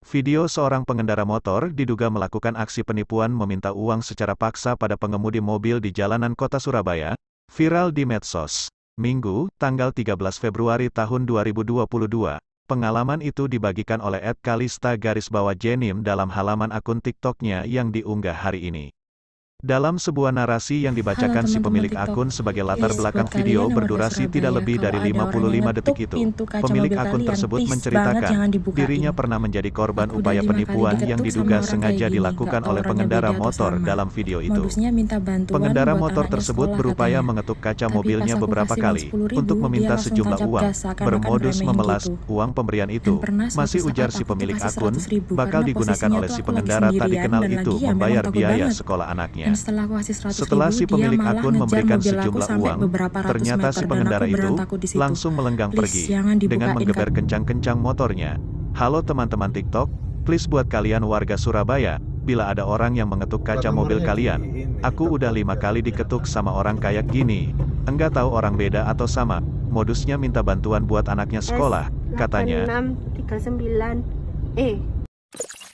Video seorang pengendara motor diduga melakukan aksi penipuan meminta uang secara paksa pada pengemudi mobil di jalanan kota Surabaya, viral di medsos. Minggu, tanggal 13 Februari tahun 2022, pengalaman itu dibagikan oleh Ed Kalista garis bawah Jenim dalam halaman akun TikToknya yang diunggah hari ini. Dalam sebuah narasi yang dibacakan Halo, teman -teman si pemilik TikTok. akun sebagai latar yes, belakang video berdurasi tidak ya. lebih dari 55 detik itu, pemilik akun tersebut menceritakan dirinya pernah menjadi korban Aku upaya penipuan yang diduga sengaja dilakukan oleh pengendara motor dalam video itu. Pengendara motor tersebut berupaya mengetuk kaca mobilnya beberapa kali untuk meminta sejumlah uang, bermodus memelas uang pemberian itu. Masih ujar si pemilik akun, bakal digunakan oleh si pengendara tak dikenal itu membayar biaya sekolah anaknya. Dan iya. setelah aku kasih 100 setelah ribu, si pemilik akun memberikan sejumlah uang, ternyata si pengendara itu langsung melenggang please, pergi dengan menggeber kencang-kencang motornya. Halo teman-teman TikTok, please buat kalian warga Surabaya, bila ada orang yang mengetuk kaca mobil kalian. Aku udah lima kali diketuk sama orang kayak gini. Enggak tahu orang beda atau sama. Modusnya minta bantuan buat anaknya sekolah, katanya. 8639. Eh.